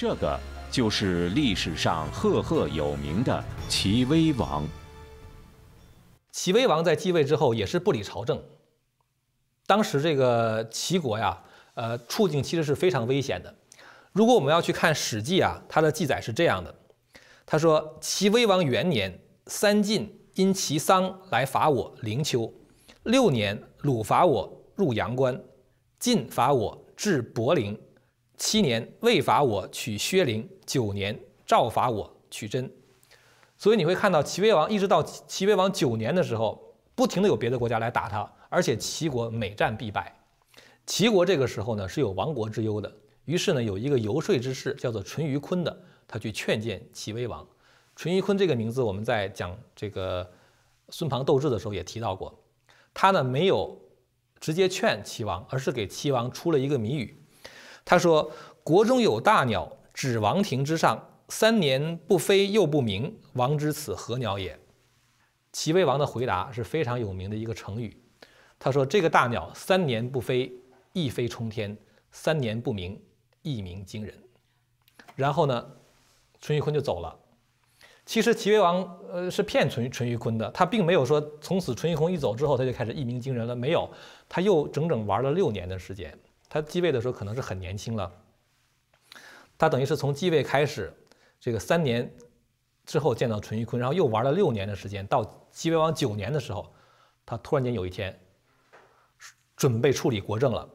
这个就是历史上赫赫有名的齐威王。齐威王在继位之后也是不理朝政，当时这个齐国呀，呃，处境其实是非常危险的。如果我们要去看《史记》啊，它的记载是这样的：他说，齐威王元年，三晋因齐丧来伐我灵丘；六年，鲁伐我入阳关；晋伐我至柏陵。七年未伐我取薛陵，九年赵伐我取真，所以你会看到齐威王一直到齐威王九年的时候，不停的有别的国家来打他，而且齐国每战必败，齐国这个时候呢是有亡国之忧的。于是呢，有一个游说之士叫做淳于髡的，他去劝谏齐威王。淳于髡这个名字我们在讲这个孙庞斗智的时候也提到过，他呢没有直接劝齐王，而是给齐王出了一个谜语。他说：“国中有大鸟，指王庭之上，三年不飞又不鸣。王之此何鸟也？”齐威王的回答是非常有名的一个成语。他说：“这个大鸟三年不飞，一飞冲天；三年不鸣，一鸣惊人。”然后呢，淳于髡就走了。其实齐威王呃是骗淳淳于髡的，他并没有说从此淳于髡一走之后他就开始一鸣惊人了，没有，他又整整玩了六年的时间。他继位的时候可能是很年轻了，他等于是从继位开始，这个三年之后见到淳于髡，然后又玩了六年的时间，到齐威王九年的时候，他突然间有一天准备处理国政了。